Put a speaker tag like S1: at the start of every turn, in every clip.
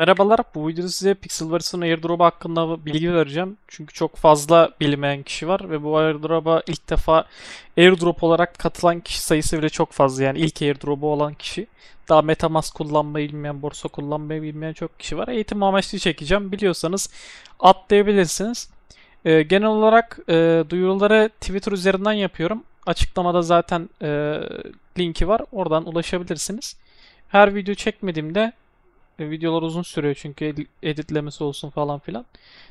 S1: Merhabalar, bu videoda size Pixelverse'ın airdrop'u hakkında bilgi vereceğim. Çünkü çok fazla bilmeyen kişi var ve bu airdrop'a ilk defa airdrop olarak katılan kişi sayısı bile çok fazla. Yani ilk airdrop'u olan kişi. Daha Metamask kullanmayı bilmeyen, borsa kullanmayı bilmeyen çok kişi var. Eğitim amaçlı çekeceğim. Biliyorsanız atlayabilirsiniz. E, genel olarak e, duyuruları Twitter üzerinden yapıyorum. Açıklamada zaten e, linki var. Oradan ulaşabilirsiniz. Her video çekmediğimde videolar uzun sürüyor çünkü editlemesi olsun falan filan.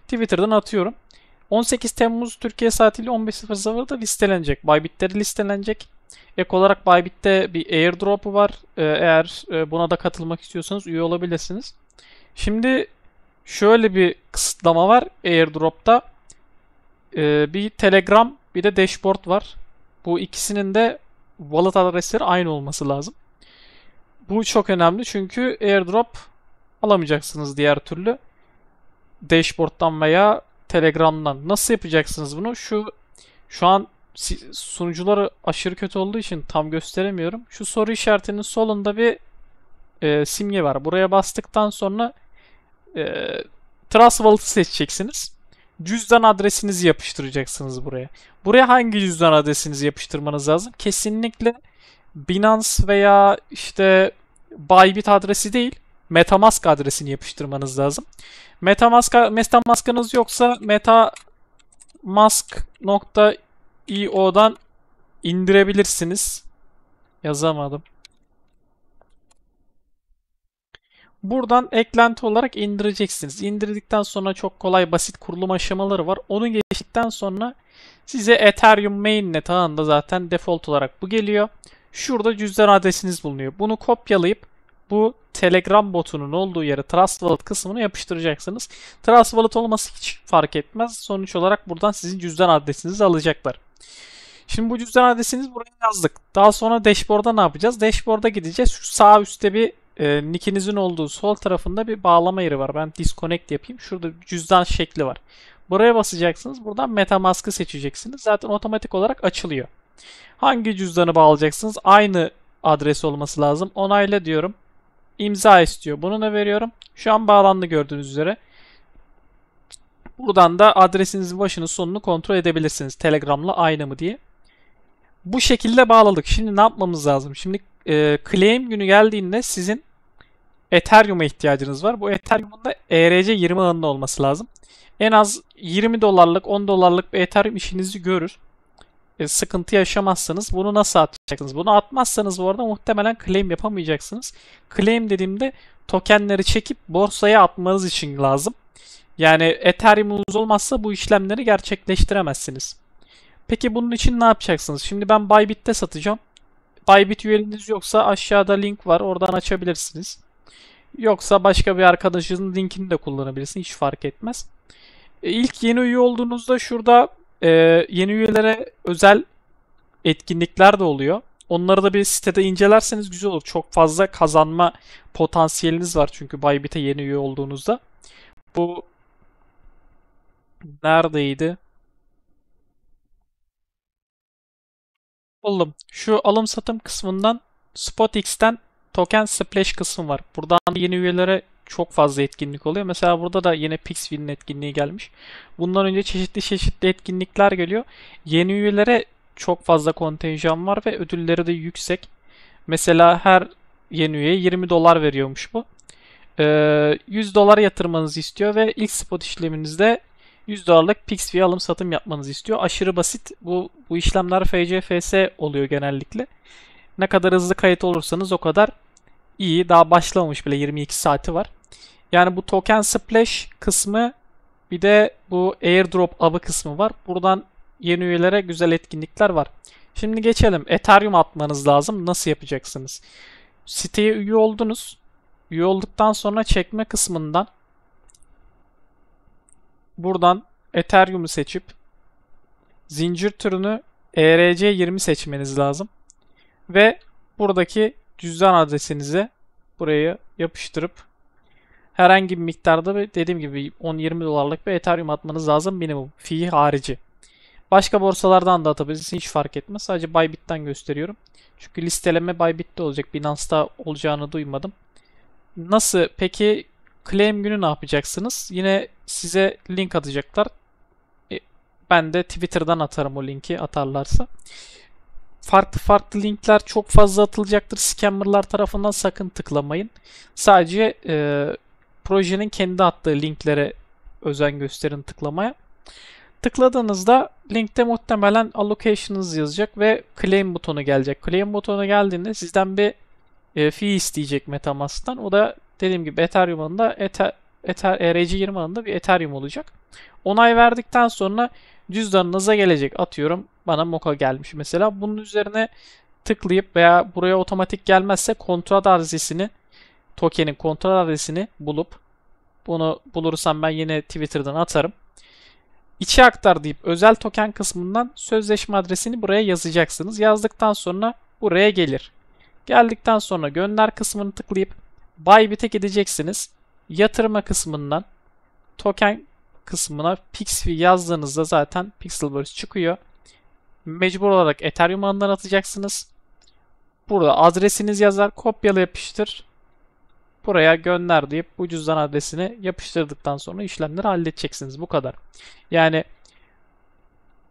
S1: Twitter'dan atıyorum. 18 Temmuz Türkiye saatiyle 15.00'da listelenecek. Bybit'leri listelenecek. Ek olarak Bybit'te bir airdrop'u var. Ee, eğer e, buna da katılmak istiyorsanız üye olabilirsiniz. Şimdi şöyle bir kısıtlama var airdrop'ta. Ee, bir Telegram bir de dashboard var. Bu ikisinin de wallet adresleri aynı olması lazım. Bu çok önemli çünkü airdrop alamayacaksınız diğer türlü. Dashboard'dan veya Telegram'dan. Nasıl yapacaksınız bunu? Şu şu an sunucuları aşırı kötü olduğu için tam gösteremiyorum. Şu soru işaretinin solunda bir e, simge var. Buraya bastıktan sonra e, Trust Wallet'ı seçeceksiniz. Cüzdan adresinizi yapıştıracaksınız buraya. Buraya hangi cüzdan adresinizi yapıştırmanız lazım? Kesinlikle Binance veya işte Bybit adresi değil. MetaMask adresini yapıştırmanız lazım. MetaMask MetaMask'ınız yoksa metamask.io'dan indirebilirsiniz. Yazamadım. Buradan eklenti olarak indireceksiniz. İndirdikten sonra çok kolay basit kurulum aşamaları var. Onu geçtikten sonra size Ethereum mainnet ağında zaten default olarak bu geliyor. Şurada cüzdan adresiniz bulunuyor. Bunu kopyalayıp bu Telegram botunun olduğu yere Trust Wallet kısmını yapıştıracaksınız. Trust Wallet olması hiç fark etmez. Sonuç olarak buradan sizin cüzdan adresinizi alacaklar. Şimdi bu cüzdan adresinizi buraya yazdık. Daha sonra dashboard'a ne yapacağız? Dashboard'a gideceğiz. Şu sağ üstte bir e, nickinizin olduğu sol tarafında bir bağlama yeri var. Ben disconnect yapayım. Şurada cüzdan şekli var. Buraya basacaksınız. Buradan MetaMask'ı seçeceksiniz. Zaten otomatik olarak açılıyor. Hangi cüzdanı bağlayacaksınız? Aynı adres olması lazım. Onayla diyorum imza istiyor. Bunu da veriyorum. Şu an bağlandı gördüğünüz üzere. Buradan da adresinizin başını sonunu kontrol edebilirsiniz. Telegram'la aynı mı diye. Bu şekilde bağladık. Şimdi ne yapmamız lazım? Şimdi e, claim günü geldiğinde sizin Ethereum'a ihtiyacınız var. Bu Ethereum'un da ERC20 ağında olması lazım. En az 20 dolarlık 10 dolarlık bir Ethereum işinizi görür. E, sıkıntı yaşamazsanız bunu nasıl atacaksınız? Bunu atmazsanız bu arada muhtemelen claim yapamayacaksınız. Claim dediğimde tokenleri çekip borsaya atmanız için lazım. Yani Ethereum'unuz olmazsa bu işlemleri gerçekleştiremezsiniz. Peki bunun için ne yapacaksınız? Şimdi ben Bybit'te satacağım. Bybit üyeliğiniz yoksa aşağıda link var. Oradan açabilirsiniz. Yoksa başka bir arkadaşınızın linkini de kullanabilirsiniz. Hiç fark etmez. E, ilk yeni üye olduğunuzda şurada e, yeni üyelere özel etkinlikler de oluyor. Onları da bir sitede incelerseniz güzel olur. Çok fazla kazanma potansiyeliniz var çünkü Bybit'e yeni üye olduğunuzda. Bu neredeydi? Buldum. Şu alım satım kısmından SpotX'ten token splash kısmı var. Buradan yeni üyelere çok fazla etkinlik oluyor. Mesela burada da yine Pixville'in etkinliği gelmiş. Bundan önce çeşitli çeşitli etkinlikler geliyor. Yeni üyelere çok fazla kontenjan var ve ödülleri de yüksek. Mesela her yeni üyeye 20 dolar veriyormuş bu. 100 ee, dolar yatırmanızı istiyor ve ilk spot işleminizde 100 dolarlık Pixview alım satım yapmanızı istiyor. Aşırı basit. Bu bu işlemler FCFS oluyor genellikle. Ne kadar hızlı kayıt olursanız o kadar iyi. Daha başlamamış bile 22 saati var. Yani bu token splash kısmı bir de bu airdrop abı kısmı var. Buradan yeni üyelere güzel etkinlikler var. Şimdi geçelim. Ethereum atmanız lazım. Nasıl yapacaksınız? Siteye üye oldunuz. Üye olduktan sonra çekme kısmından buradan Ethereum'u seçip zincir türünü ERC20 seçmeniz lazım. Ve buradaki cüzdan adresinize burayı yapıştırıp herhangi bir miktarda dediğim gibi 10-20 dolarlık bir Ethereum atmanız lazım minimum fee harici. Başka borsalardan da atabilirsiniz hiç fark etmez. Sadece Bybit'ten gösteriyorum. Çünkü listeleme Bybit'te olacak. Binance'da olacağını duymadım. Nasıl? Peki claim günü ne yapacaksınız? Yine size link atacaklar. E, ben de Twitter'dan atarım o linki atarlarsa. Farklı farklı linkler çok fazla atılacaktır. Scammerlar tarafından sakın tıklamayın. Sadece e, projenin kendi attığı linklere özen gösterin tıklamaya. Tıkladığınızda linkte muhtemelen allocation'ınız yazacak ve claim butonu gelecek. Claim butonu geldiğinde sizden bir e, fee isteyecek MetaMask'tan. O da dediğim gibi Ethereum anında Ether, Ether, ERC20 anında bir Ethereum olacak. Onay verdikten sonra cüzdanınıza gelecek. Atıyorum bana Moka gelmiş mesela. Bunun üzerine tıklayıp veya buraya otomatik gelmezse kontrat adresini token'in kontrol adresini bulup bunu bulursam ben yine Twitter'dan atarım. İçe aktar deyip özel token kısmından sözleşme adresini buraya yazacaksınız. Yazdıktan sonra buraya gelir. Geldikten sonra gönder kısmını tıklayıp Bybit'e gideceksiniz. Yatırma kısmından token kısmına pixvi yazdığınızda zaten Pixelverse çıkıyor. Mecbur olarak Ethereum ağından atacaksınız. Burada adresiniz yazar, kopyala yapıştır buraya gönder deyip bu cüzdan adresini yapıştırdıktan sonra işlemleri halledeceksiniz. Bu kadar. Yani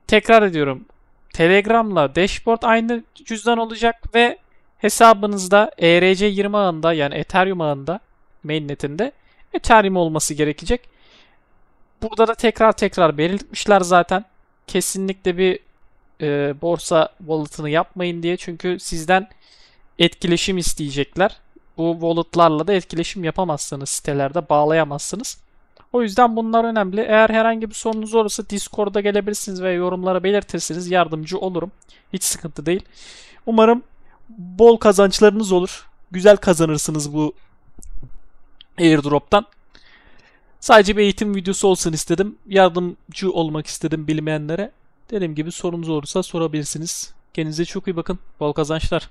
S1: tekrar ediyorum. Telegram'la dashboard aynı cüzdan olacak ve hesabınızda ERC20 ağında yani Ethereum ağında mainnetinde Ethereum olması gerekecek. Burada da tekrar tekrar belirtmişler zaten. Kesinlikle bir e, borsa wallet'ını yapmayın diye. Çünkü sizden etkileşim isteyecekler. Bu wallet'larla da etkileşim yapamazsınız. Sitelerde bağlayamazsınız. O yüzden bunlar önemli. Eğer herhangi bir sorunuz olursa Discord'a gelebilirsiniz ve yorumlara belirtirsiniz. Yardımcı olurum. Hiç sıkıntı değil. Umarım bol kazançlarınız olur. Güzel kazanırsınız bu airdrop'tan. Sadece bir eğitim videosu olsun istedim. Yardımcı olmak istedim bilmeyenlere. Dediğim gibi sorunuz olursa sorabilirsiniz. Kendinize çok iyi bakın. Bol kazançlar.